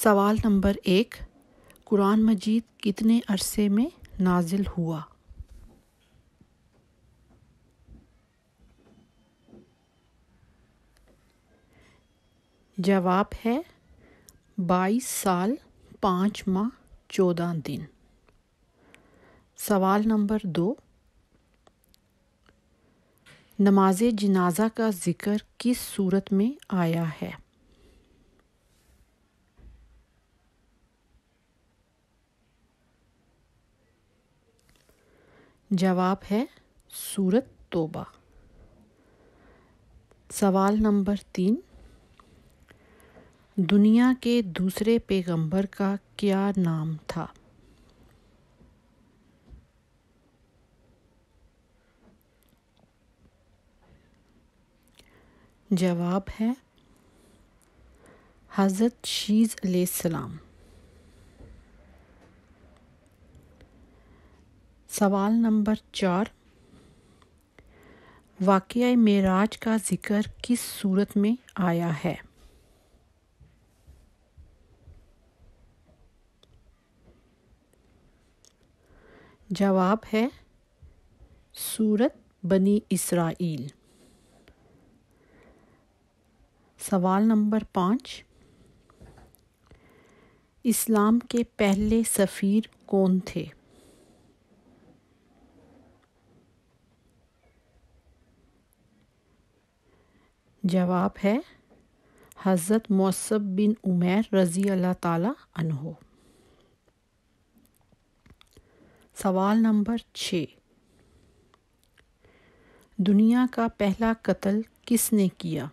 सवाल नंबर एक कुरान मजीद कितने अरसे में नाजिल हुआ जवाब है बाईस साल पाँच माह चौदह दिन सवाल नंबर दो नमाज जनाजा का ज़िक्र किस सूरत में आया है जवाब है सूरत तोबा सवाल नंबर तीन दुनिया के दूसरे पैगंबर का क्या नाम था जवाब है हज़रत शीज़ सलाम सवाल नंबर चार वाक़ मेराज का ज़िक्र किस सूरत में आया है जवाब है सूरत बनी इसराइल सवाल नंबर पाँच इस्लाम के पहले सफ़ीर कौन थे जवाब है हज़रत मौसब बिन उमेर रज़ी अल्लाह ताला अनहो सवाल नंबर छ दुनिया का पहला कत्ल किसने किया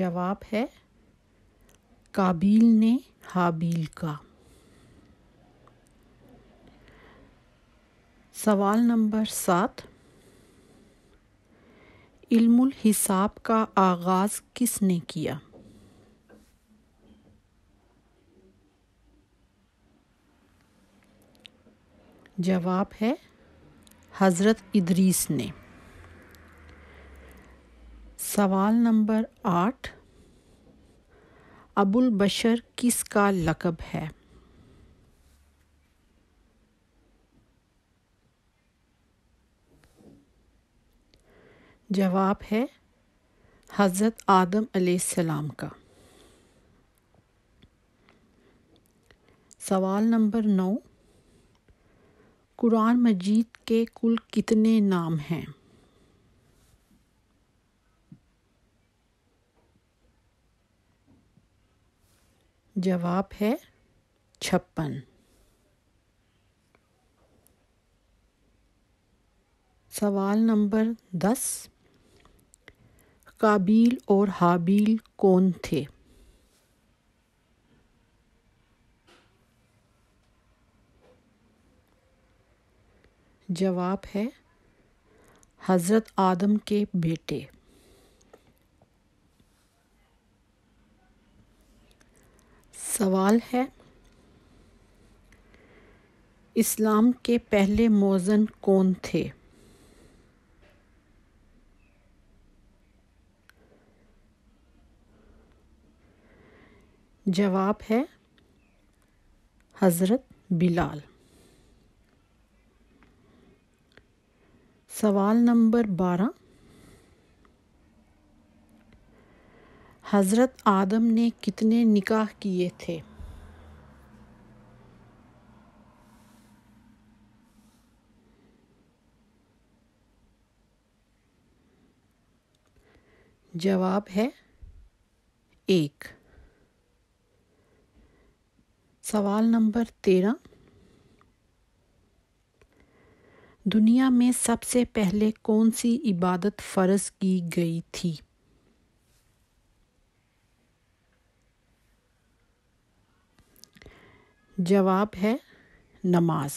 जवाब है काबिल ने हाबिल का सवाल नंबर सात इल्मुल हिसाब का आगाज किसने किया जवाब है हज़रत इदरीस ने सवाल नंबर आठ अबुल बशर किसका लकब है जवाब है हज़रत आदम सलाम का सवाल नंबर नौ कुरान मजीद के कुल कितने नाम हैं जवाब है छप्पन सवाल नंबर दस काबिल और हाबिल कौन थे जवाब है हज़रत आदम के बेटे सवाल है इस्लाम के पहले मोजन कौन थे जवाब है हज़रत बिलाल सवाल नंबर बारह हज़रत आदम ने कितने निकाह किए थे जवाब है एक सवाल नंबर तेरह दुनिया में सबसे पहले कौन सी इबादत फ़र्ज की गई थी जवाब है नमाज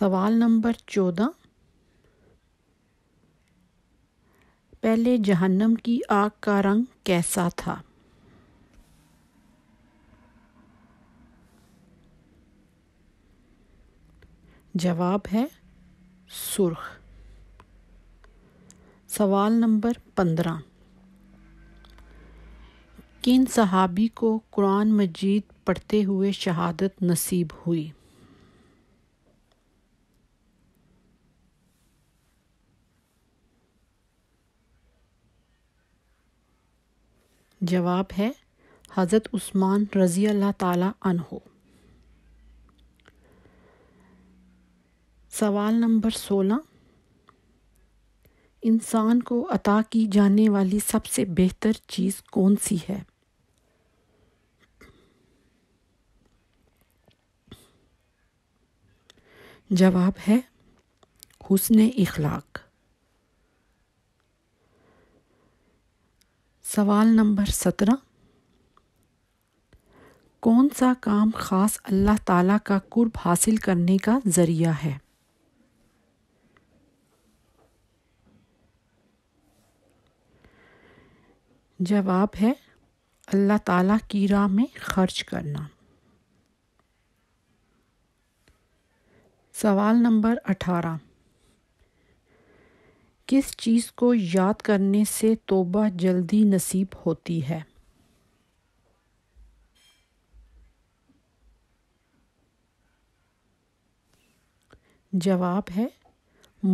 सवाल नंबर चौदह पहले जहन्नम की आग का रंग कैसा था जवाब है सुर्ख सवाल नंबर पंद्रह किन सहाबी को कुरान मजीद पढ़ते हुए शहादत नसीब हुई जवाब है हज़रत उस्मान रज़ी अल्लाह ताला अनहो सवाल नंबर सोलह इंसान को अता की जाने वाली सबसे बेहतर चीज़ कौन सी है जवाब है हुसन इखलाक सवाल नंबर सत्रह कौन सा काम ख़ास अल्लाह ताला का कुर्ब हासिल करने का ज़रिया है जवाब है अल्लाह ताला की राह में खर्च करना सवाल नंबर अठारह किस चीज़ को याद करने से तोबा जल्दी नसीब होती है जवाब है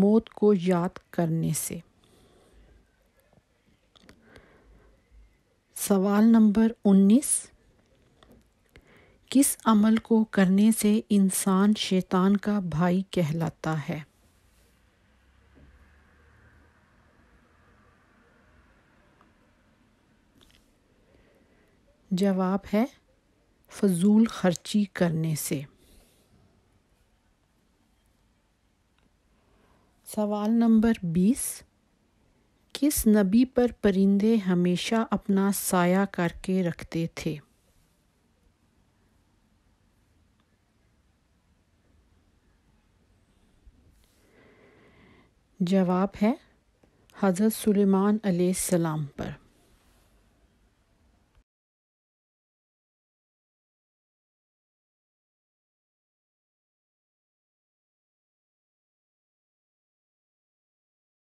मौत को याद करने से सवाल नंबर 19 किस अमल को करने से इंसान शैतान का भाई कहलाता है जवाब है फजूल खर्ची करने से सवाल नंबर बीस किस नबी पर परिंदे हमेशा अपना साया करके रखते थे जवाब है हज़रत सुलेमान सलाम पर